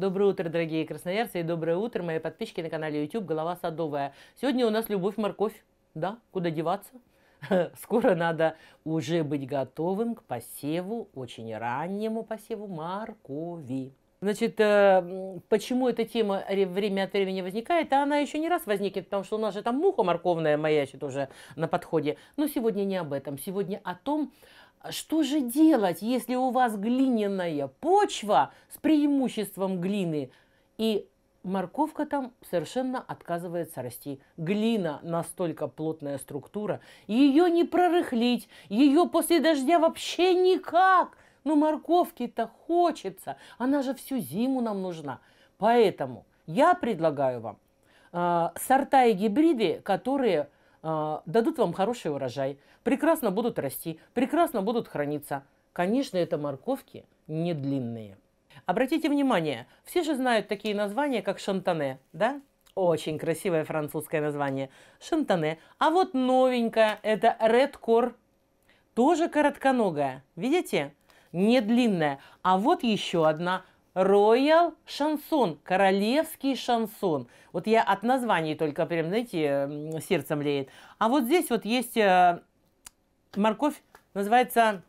Доброе утро, дорогие красноярцы, и доброе утро, мои подписчики на канале YouTube «Голова садовая». Сегодня у нас любовь-морковь. Да, куда деваться? Скоро надо уже быть готовым к посеву, очень раннему посеву моркови. Значит, э, почему эта тема время от времени возникает, а она еще не раз возникнет, потому что у нас же там муха морковная моя еще тоже на подходе. Но сегодня не об этом, сегодня о том, что же делать, если у вас глиняная почва с преимуществом глины и морковка там совершенно отказывается расти. Глина настолько плотная структура, ее не прорыхлить, ее после дождя вообще никак. Но ну, морковки-то хочется, она же всю зиму нам нужна. Поэтому я предлагаю вам э, сорта и гибриды, которые а, дадут вам хороший урожай, прекрасно будут расти, прекрасно будут храниться. Конечно, это морковки не длинные. Обратите внимание, все же знают такие названия, как шантане, да? Очень красивое французское название. Шантане. А вот новенькая, это редкор, Тоже коротконогая. Видите? Не длинная. А вот еще одна Роял, шансон, королевский шансон. Вот я от названий только прям, знаете, сердцем леет. А вот здесь вот есть э, морковь, называется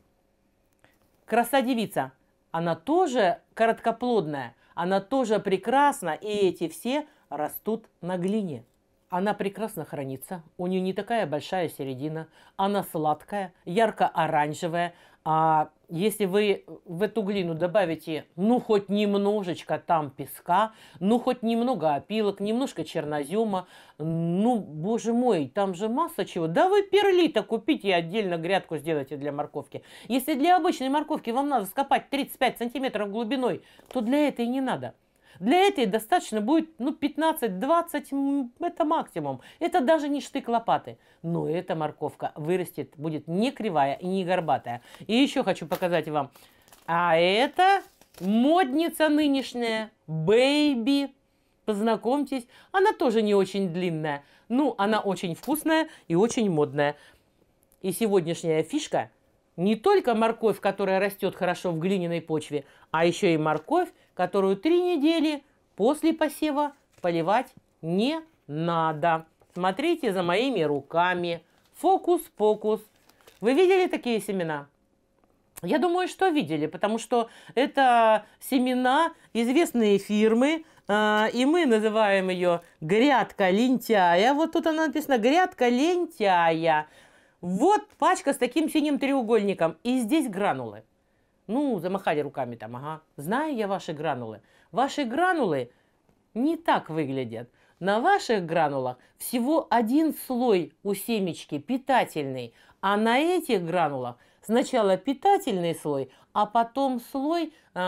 краса-девица. Она тоже короткоплодная, она тоже прекрасна, и эти все растут на глине. Она прекрасно хранится, у нее не такая большая середина, она сладкая, ярко-оранжевая, а если вы в эту глину добавите, ну, хоть немножечко там песка, ну, хоть немного опилок, немножко чернозема, ну, боже мой, там же масса чего. Да вы перлита купите и отдельно грядку сделайте для морковки. Если для обычной морковки вам надо скопать 35 сантиметров глубиной, то для этой не надо. Для этой достаточно будет ну, 15-20, это максимум. Это даже не штык лопаты. Но эта морковка вырастет, будет не кривая и не горбатая. И еще хочу показать вам. А это модница нынешняя, бэйби. Познакомьтесь, она тоже не очень длинная. Ну, она очень вкусная и очень модная. И сегодняшняя фишка – не только морковь, которая растет хорошо в глиняной почве, а еще и морковь, которую три недели после посева поливать не надо. Смотрите за моими руками. Фокус-покус. Вы видели такие семена? Я думаю, что видели, потому что это семена известные фирмы, а, и мы называем ее грядка лентяя. Вот тут она написана грядка лентяя. Вот пачка с таким синим треугольником, и здесь гранулы. Ну, замахали руками там, ага. Знаю я ваши гранулы. Ваши гранулы не так выглядят. На ваших гранулах всего один слой у семечки питательный, а на этих гранулах сначала питательный слой, а потом слой э,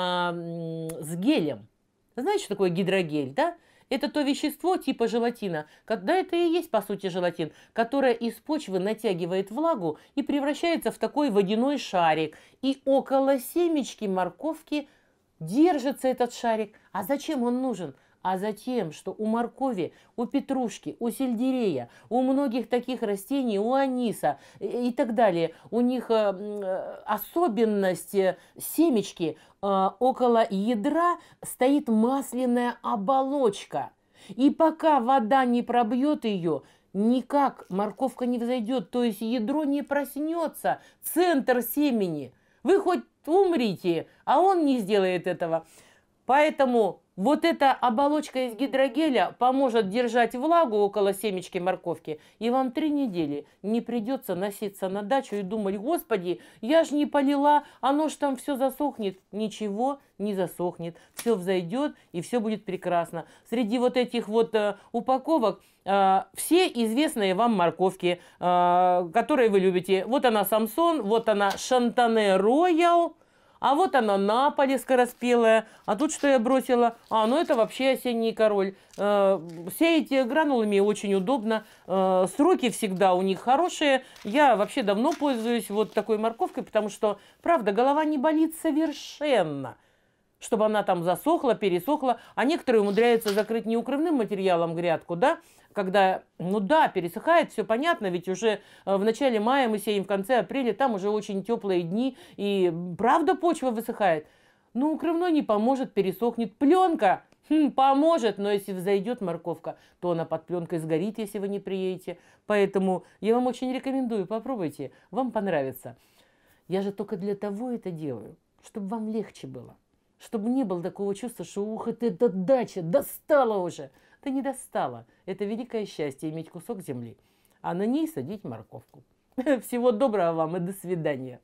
с гелем. Знаете, что такое гидрогель, да? Это то вещество типа желатина, когда это и есть по сути желатин, которое из почвы натягивает влагу и превращается в такой водяной шарик. И около семечки морковки держится этот шарик. А зачем он нужен? а затем что у моркови, у петрушки, у сельдерея, у многих таких растений, у аниса э, и так далее, у них э, э, особенность семечки, около ядра стоит масляная оболочка. И пока вода не пробьет ее, никак морковка не взойдет, то есть ядро не проснется, центр семени. Вы хоть умрите, а он не сделает этого. Поэтому вот эта оболочка из гидрогеля поможет держать влагу около семечки морковки, и вам три недели не придется носиться на дачу и думать, господи, я ж не полила, оно ж там все засохнет. Ничего не засохнет, все взойдет и все будет прекрасно. Среди вот этих вот э, упаковок э, все известные вам морковки, э, которые вы любите. Вот она Самсон, вот она Шантане Роял. А вот она на поле скороспелая. А тут что я бросила? А, ну это вообще осенний король. Э, эти гранулами очень удобно. Э, сроки всегда у них хорошие. Я вообще давно пользуюсь вот такой морковкой, потому что, правда, голова не болит совершенно чтобы она там засохла, пересохла. А некоторые умудряются закрыть неукрывным материалом грядку, да, когда, ну да, пересыхает, все понятно, ведь уже э, в начале мая мы сеем, в конце апреля, там уже очень теплые дни, и правда почва высыхает. Ну, укрывной не поможет, пересохнет пленка. Хм, поможет, но если взойдет морковка, то она под пленкой сгорит, если вы не приедете. Поэтому я вам очень рекомендую, попробуйте, вам понравится. Я же только для того это делаю, чтобы вам легче было чтобы не было такого чувства, что ух, это, это дача, достала уже. Да не достала. Это великое счастье иметь кусок земли, а на ней садить морковку. Всего доброго вам и до свидания.